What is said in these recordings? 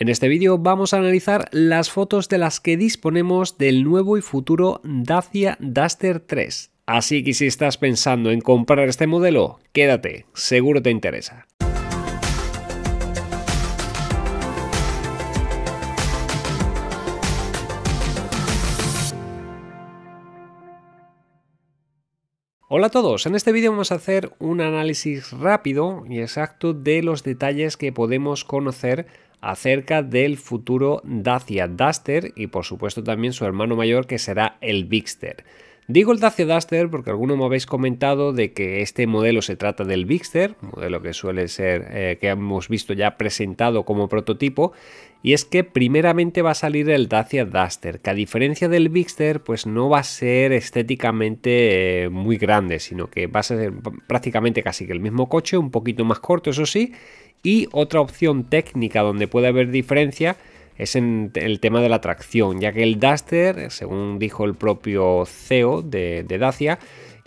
En este vídeo vamos a analizar las fotos de las que disponemos del nuevo y futuro Dacia Duster 3. Así que si estás pensando en comprar este modelo, quédate, seguro te interesa. Hola a todos, en este vídeo vamos a hacer un análisis rápido y exacto de los detalles que podemos conocer acerca del futuro Dacia Duster y por supuesto también su hermano mayor que será el Bigster. Digo el Dacia Duster porque alguno me habéis comentado de que este modelo se trata del Bigster, modelo que suele ser, eh, que hemos visto ya presentado como prototipo, y es que primeramente va a salir el Dacia Duster, que a diferencia del Bigster, pues no va a ser estéticamente eh, muy grande, sino que va a ser prácticamente casi que el mismo coche, un poquito más corto, eso sí, y otra opción técnica donde puede haber diferencia es en el tema de la tracción, ya que el Duster, según dijo el propio CEO de, Dacia,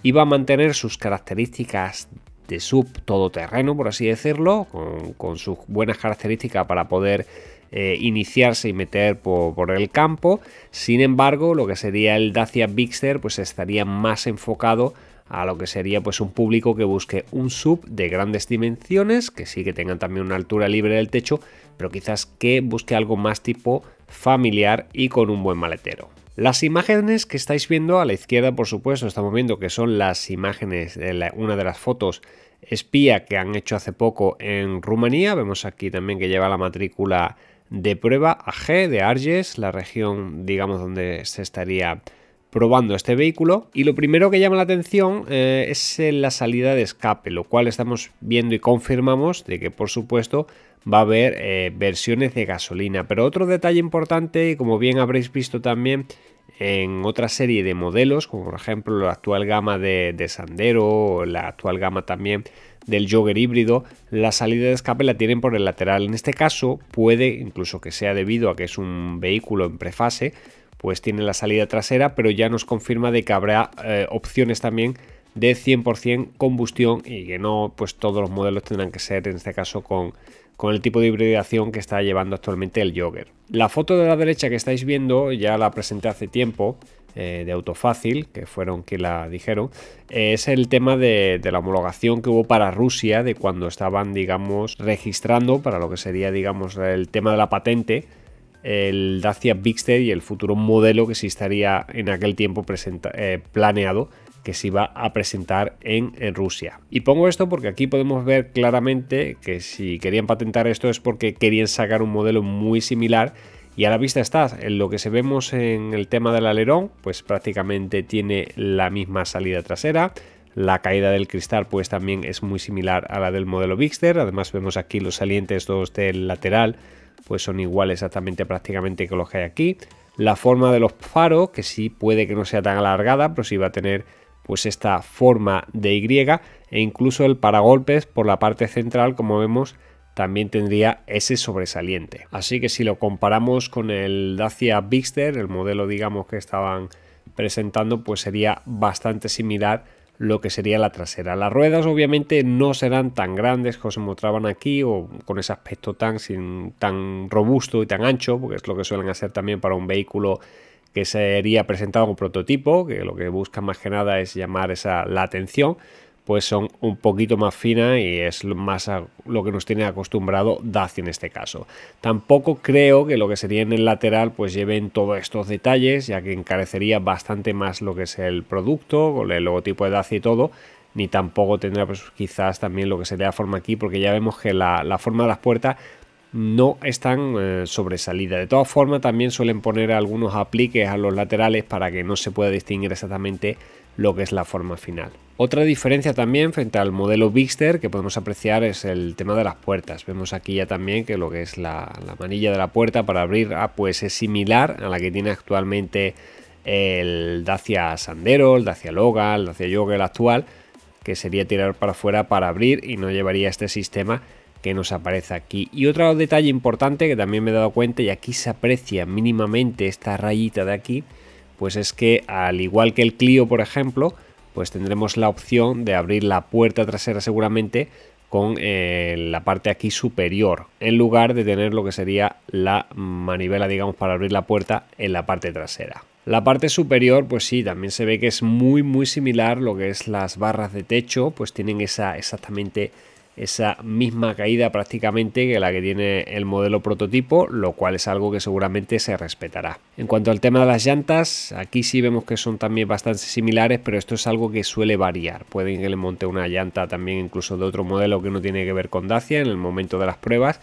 iba a mantener sus características de sub todoterreno, por así decirlo, con, con sus buenas características para poder eh, iniciarse y meter por, el campo. Sin embargo, lo que sería el Dacia Bigster pues estaría más enfocado a lo que sería pues un público que busque un sub de grandes dimensiones, que sí que tengan también una altura libre del techo, pero quizás que busque algo más tipo familiar y con un buen maletero. Las imágenes que estáis viendo a la izquierda, por supuesto, estamos viendo que son las imágenes de una de las fotos espía que han hecho hace poco en Rumanía. Vemos aquí también que lleva la matrícula de prueba a G de Arges, la región, digamos, donde se estaría probando este vehículo y lo primero que llama la atención eh, es eh, la salida de escape, lo cual estamos viendo y confirmamos de que por supuesto va a haber eh, versiones de gasolina. Pero otro detalle importante, como bien habréis visto también en otra serie de modelos, como por ejemplo la actual gama de, de Sandero, la actual gama también del jogger híbrido, la salida de escape la tienen por el lateral. En este caso puede, incluso que sea debido a que es un vehículo en prefase, pues tiene la salida trasera, pero ya nos confirma de que habrá eh, opciones también de 100% combustión y que no, pues todos los modelos tendrán que ser, en este caso, con, el tipo de hibridación que está llevando actualmente el Jogger. La foto de la derecha que estáis viendo ya la presenté hace tiempo, eh, de Autofácil, que fueron que la dijeron, eh, es el tema de, la homologación que hubo para Rusia, de cuando estaban, digamos, registrando para lo que sería, digamos, el tema de la patente, el Dacia Bigster y el futuro modelo que sí estaría en aquel tiempo eh, planeado que se iba a presentar en, Rusia. Y pongo esto porque aquí podemos ver claramente que si querían patentar esto es porque querían sacar un modelo muy similar. Y a la vista está, en lo que se vemos en el tema del alerón, pues prácticamente tiene la misma salida trasera. La caída del cristal pues también es muy similar a la del modelo Bigster. Además vemos aquí los salientes dos del lateral pues son iguales exactamente prácticamente que los que hay aquí. La forma de los faros, que sí puede que no sea tan alargada, pero sí va a tener pues esta forma de Y e incluso el paragolpes por la parte central como vemos también tendría ese sobresaliente. Así que si lo comparamos con el Dacia Bigster, el modelo digamos que estaban presentando, pues sería bastante similar lo que sería la trasera. Las ruedas obviamente no serán tan grandes como se mostraban aquí o con ese aspecto tan, tan robusto y tan ancho, porque es lo que suelen hacer también para un vehículo que sería presentado como prototipo, que lo que busca más que nada es llamar esa, la atención, pues son un poquito más finas y es más lo que nos tiene acostumbrado Dacia en este caso. Tampoco creo que lo que sería en el lateral pues lleven todos estos detalles, ya que encarecería bastante más lo que es el producto, con el logotipo de Dacia y todo, ni tampoco tendría pues quizás también lo que sería la forma aquí, porque ya vemos que la, la forma de las puertas no están eh, sobresalida. De todas formas, también suelen poner algunos apliques a los laterales para que no se pueda distinguir exactamente lo que es la forma final. Otra diferencia también frente al modelo Bigster que podemos apreciar es el tema de las puertas. Vemos aquí ya también que lo que es la, manilla de la puerta para abrir ah, pues es similar a la que tiene actualmente el Dacia Sandero, el Dacia Logan, el Dacia Jogger actual, que sería tirar para afuera para abrir y no llevaría este sistema que nos aparece aquí. Y otro detalle importante que también me he dado cuenta y aquí se aprecia mínimamente esta rayita de aquí, pues es que al igual que el Clio por ejemplo, pues tendremos la opción de abrir la puerta trasera seguramente con eh, la parte aquí superior, en lugar de tener lo que sería la manivela, digamos, para abrir la puerta en la parte trasera. La parte superior, pues sí, también se ve que es muy, muy similar lo que es las barras de techo, pues tienen esa, exactamente esa misma caída prácticamente que la que tiene el modelo prototipo, lo cual es algo que seguramente se respetará. En cuanto al tema de las llantas, aquí sí vemos que son también bastante similares, pero esto es algo que suele variar. Pueden que le monte una llanta también incluso de otro modelo que no tiene que ver con Dacia en el momento de las pruebas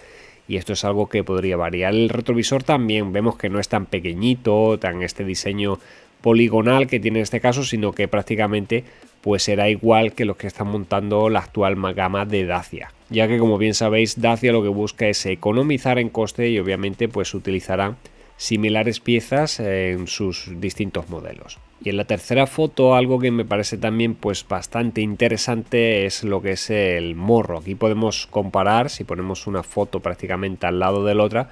y esto es algo que podría variar. El retrovisor también vemos que no es tan pequeñito, tan este diseño poligonal que tiene en este caso, sino que prácticamente pues será igual que los que están montando la actual gama de Dacia, ya que como bien sabéis Dacia lo que busca es economizar en coste y obviamente pues utilizará similares piezas en sus distintos modelos. Y en la tercera foto algo que me parece también pues bastante interesante es lo que es el morro. Aquí podemos comparar si ponemos una foto prácticamente al lado de la otra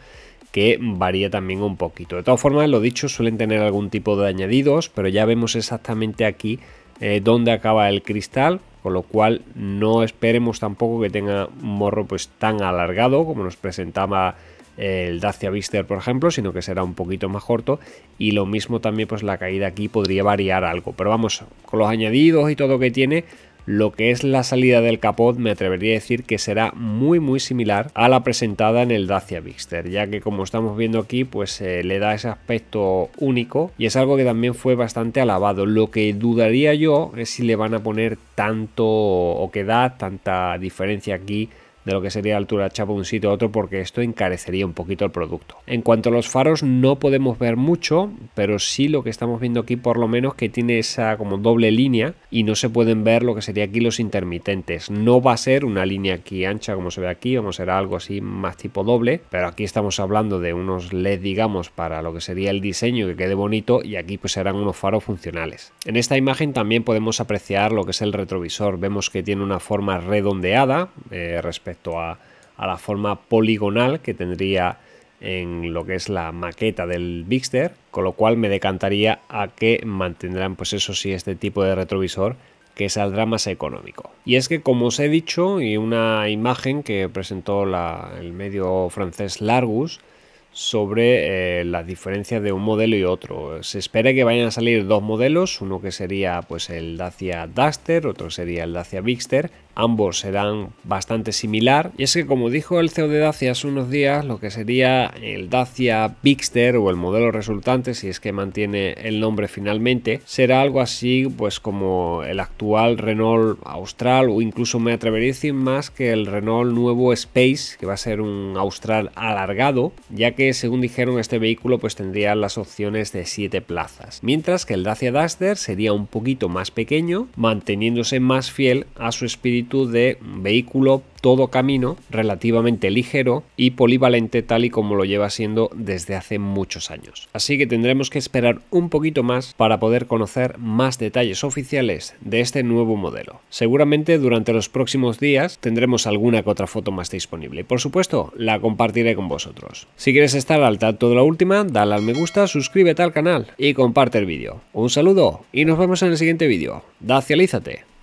que varía también un poquito. De todas formas, lo dicho, suelen tener algún tipo de añadidos, pero ya vemos exactamente aquí eh, dónde acaba el cristal, con lo cual no esperemos tampoco que tenga un morro pues tan alargado como nos presentaba el Dacia Vister, por ejemplo, sino que será un poquito más corto. Y lo mismo también, pues la caída aquí podría variar algo. Pero vamos, con los añadidos y todo que tiene, lo que es la salida del capot me atrevería a decir que será muy muy similar a la presentada en el Dacia Vixter ya que como estamos viendo aquí pues eh, le da ese aspecto único y es algo que también fue bastante alabado. Lo que dudaría yo es si le van a poner tanto o que da tanta diferencia aquí de lo que sería altura chapa un sitio a otro porque esto encarecería un poquito el producto. En cuanto a los faros no podemos ver mucho, pero sí lo que estamos viendo aquí por lo menos que tiene esa como doble línea y no se pueden ver lo que sería aquí los intermitentes. No va a ser una línea aquí ancha como se ve aquí, vamos a ser algo así más tipo doble, pero aquí estamos hablando de unos LED digamos para lo que sería el diseño que quede bonito y aquí pues serán unos faros funcionales. En esta imagen también podemos apreciar lo que es el retrovisor, vemos que tiene una forma redondeada eh, respecto a, la forma poligonal que tendría en lo que es la maqueta del Bigster, con lo cual me decantaría a que mantendrán pues eso sí este tipo de retrovisor que saldrá más económico. Y es que como os he dicho y una imagen que presentó el medio francés Largus, sobre eh, las diferencias de un modelo y otro. Se espera que vayan a salir dos modelos, uno que sería pues el Dacia Duster, otro sería el Dacia Bigster. Ambos serán bastante similar. Y es que como dijo el CEO de Dacia hace unos días, lo que sería el Dacia Bigster o el modelo resultante, si es que mantiene el nombre finalmente, será algo así pues como el actual Renault Austral o incluso me atrevería a decir más que el Renault nuevo Space, que va a ser un Austral alargado, ya que según dijeron este vehículo pues tendría las opciones de 7 plazas, mientras que el Dacia Duster sería un poquito más pequeño, manteniéndose más fiel a su espíritu de vehículo todo camino relativamente ligero y polivalente tal y como lo lleva siendo desde hace muchos años. Así que tendremos que esperar un poquito más para poder conocer más detalles oficiales de este nuevo modelo. Seguramente durante los próximos días tendremos alguna que otra foto más disponible por supuesto la compartiré con vosotros. Si quieres estar al tanto de la última, dale al me gusta, suscríbete al canal y comparte el vídeo. Un saludo y nos vemos en el siguiente vídeo. Dacialízate.